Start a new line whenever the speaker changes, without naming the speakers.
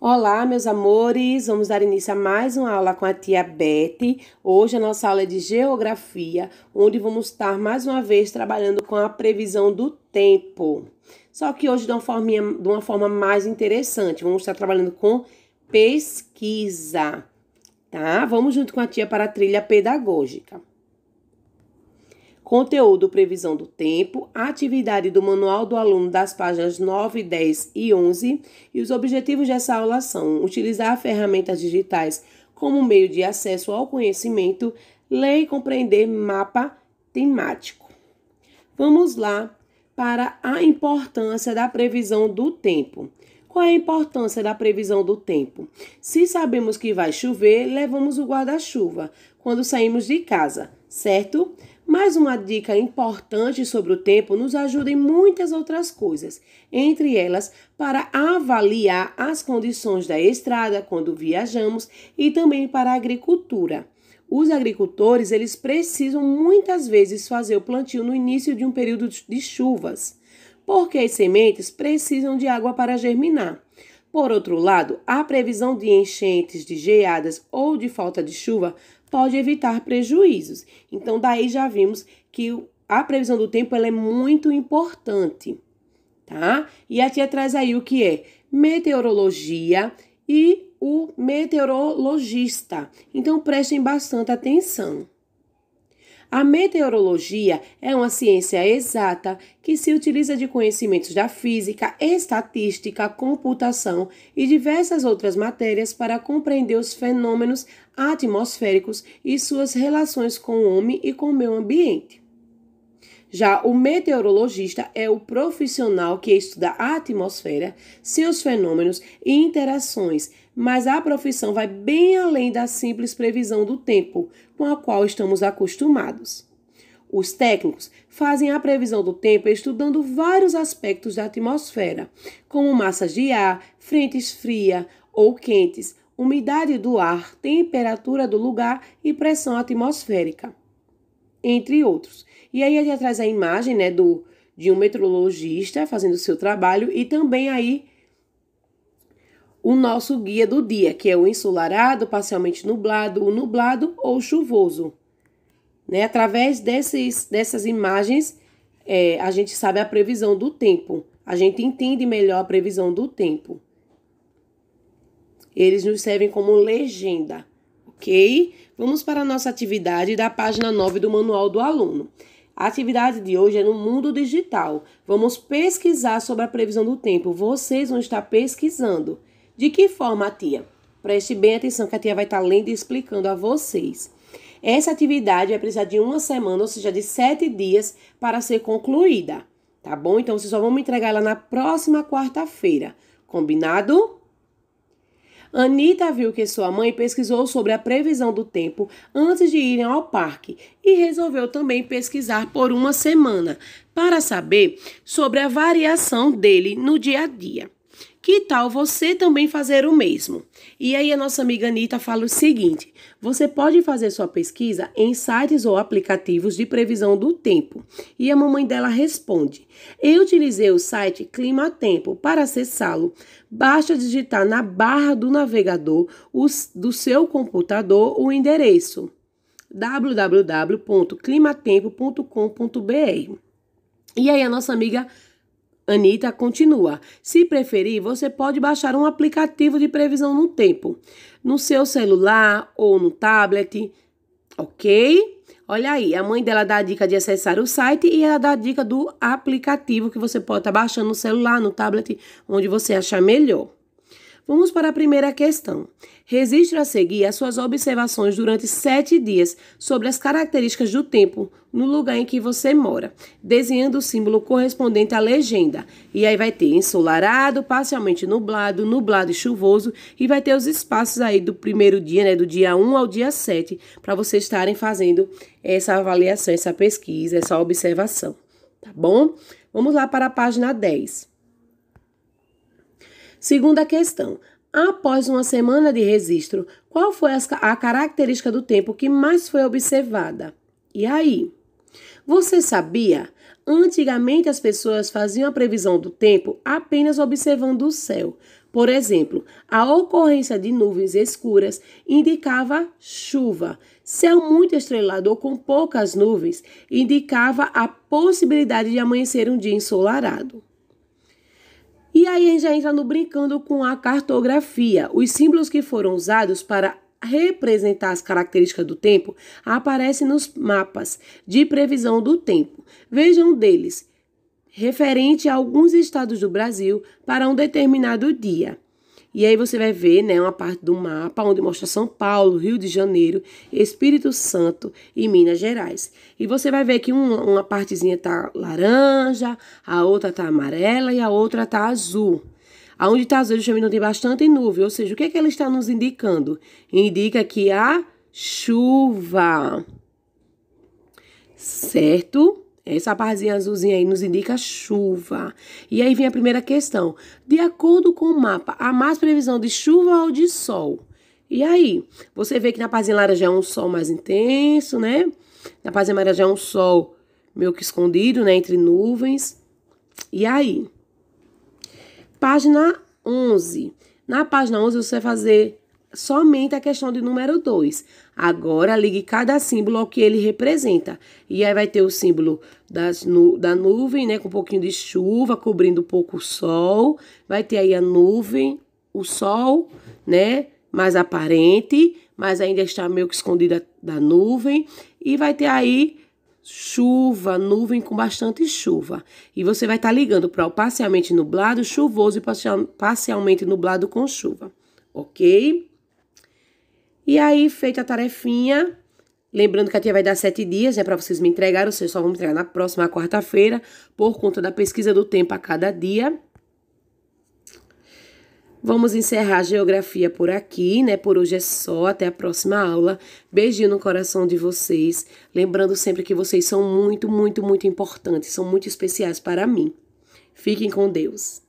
Olá, meus amores! Vamos dar início a mais uma aula com a tia Beth. Hoje a nossa aula é de geografia, onde vamos estar mais uma vez trabalhando com a previsão do tempo. Só que hoje de uma, forminha, de uma forma mais interessante. Vamos estar trabalhando com pesquisa, tá? Vamos junto com a tia para a trilha pedagógica conteúdo, previsão do tempo, atividade do manual do aluno das páginas 9, 10 e 11 e os objetivos dessa aula são utilizar ferramentas digitais como meio de acesso ao conhecimento, ler e compreender mapa temático. Vamos lá para a importância da previsão do tempo. Qual é a importância da previsão do tempo? Se sabemos que vai chover, levamos o guarda-chuva quando saímos de casa, certo? Mais uma dica importante sobre o tempo nos ajuda em muitas outras coisas, entre elas para avaliar as condições da estrada quando viajamos e também para a agricultura. Os agricultores, eles precisam muitas vezes fazer o plantio no início de um período de chuvas, porque as sementes precisam de água para germinar. Por outro lado, a previsão de enchentes, de geadas ou de falta de chuva pode evitar prejuízos. Então, daí já vimos que a previsão do tempo ela é muito importante, tá? E aqui atrás aí o que é meteorologia e o meteorologista. Então, prestem bastante atenção. A meteorologia é uma ciência exata que se utiliza de conhecimentos da física, estatística, computação e diversas outras matérias para compreender os fenômenos atmosféricos e suas relações com o homem e com o meio ambiente. Já o meteorologista é o profissional que estuda a atmosfera, seus fenômenos e interações, mas a profissão vai bem além da simples previsão do tempo com a qual estamos acostumados. Os técnicos fazem a previsão do tempo estudando vários aspectos da atmosfera, como massas de ar, frentes frias ou quentes, umidade do ar, temperatura do lugar e pressão atmosférica entre outros. E aí ele traz a imagem, né, do de um meteorologista fazendo o seu trabalho e também aí o nosso guia do dia, que é o ensolarado, parcialmente nublado, o nublado ou chuvoso. Né? Através desses, dessas imagens, é, a gente sabe a previsão do tempo. A gente entende melhor a previsão do tempo. Eles nos servem como legenda ok? Vamos para a nossa atividade da página 9 do Manual do Aluno. A atividade de hoje é no mundo digital. Vamos pesquisar sobre a previsão do tempo. Vocês vão estar pesquisando. De que forma, tia? Preste bem atenção que a tia vai estar lendo e explicando a vocês. Essa atividade vai precisar de uma semana, ou seja, de sete dias, para ser concluída. Tá bom? Então, vocês só vão me entregar ela na próxima quarta-feira. Combinado? Anita viu que sua mãe pesquisou sobre a previsão do tempo antes de irem ao parque e resolveu também pesquisar por uma semana para saber sobre a variação dele no dia a dia. Que tal você também fazer o mesmo? E aí a nossa amiga Anitta fala o seguinte: você pode fazer sua pesquisa em sites ou aplicativos de previsão do tempo. E a mamãe dela responde: Eu utilizei o site Climatempo para acessá-lo. Basta digitar na barra do navegador os, do seu computador o endereço www.climatempo.com.br. E aí a nossa amiga Anitta continua. Se preferir, você pode baixar um aplicativo de previsão no tempo, no seu celular ou no tablet, ok? Olha aí, a mãe dela dá a dica de acessar o site e ela dá a dica do aplicativo que você pode estar tá baixando no celular, no tablet, onde você achar melhor. Vamos para a primeira questão. Registre a seguir as suas observações durante sete dias sobre as características do tempo no lugar em que você mora, desenhando o símbolo correspondente à legenda. E aí vai ter ensolarado, parcialmente nublado, nublado e chuvoso, e vai ter os espaços aí do primeiro dia, né, do dia 1 ao dia 7, para vocês estarem fazendo essa avaliação, essa pesquisa, essa observação, tá bom? Vamos lá para a página 10. Segunda questão: após uma semana de registro, qual foi a característica do tempo que mais foi observada? E aí? Você sabia? Antigamente as pessoas faziam a previsão do tempo apenas observando o céu. Por exemplo, a ocorrência de nuvens escuras indicava chuva. Céu muito estrelado ou com poucas nuvens indicava a possibilidade de amanhecer um dia ensolarado. E aí a gente já entra no brincando com a cartografia. Os símbolos que foram usados para representar as características do tempo aparecem nos mapas de previsão do tempo. Vejam um deles referente a alguns estados do Brasil para um determinado dia. E aí você vai ver, né, uma parte do mapa onde mostra São Paulo, Rio de Janeiro, Espírito Santo e Minas Gerais. E você vai ver que uma, uma partezinha tá laranja, a outra tá amarela e a outra tá azul. Aonde está azul, justamente tem bastante nuvem, ou seja, o que é que ela está nos indicando? Indica que há chuva. Certo? Essa barrazinha azulzinha aí nos indica chuva. E aí vem a primeira questão. De acordo com o mapa, há mais previsão de chuva ou de sol? E aí, você vê que na parzinha laranja é um sol mais intenso, né? Na parzinha laranja é um sol meio que escondido, né? Entre nuvens. E aí? Página 11. Na página 11, você vai fazer somente a questão de número 2. Agora ligue cada símbolo ao que ele representa. E aí vai ter o símbolo das, nu, da nuvem, né? Com um pouquinho de chuva, cobrindo um pouco o sol. Vai ter aí a nuvem, o sol, né? Mais aparente, mas ainda está meio que escondida da nuvem. E vai ter aí chuva, nuvem com bastante chuva. E você vai estar tá ligando para o parcialmente nublado, chuvoso e parcialmente nublado com chuva, ok? E aí, feita a tarefinha, lembrando que a tia vai dar sete dias, né, para vocês me entregarem, vocês só vão me entregar na próxima quarta-feira, por conta da pesquisa do tempo a cada dia. Vamos encerrar a geografia por aqui, né? Por hoje é só, até a próxima aula. Beijinho no coração de vocês. Lembrando sempre que vocês são muito, muito, muito importantes, são muito especiais para mim. Fiquem com Deus.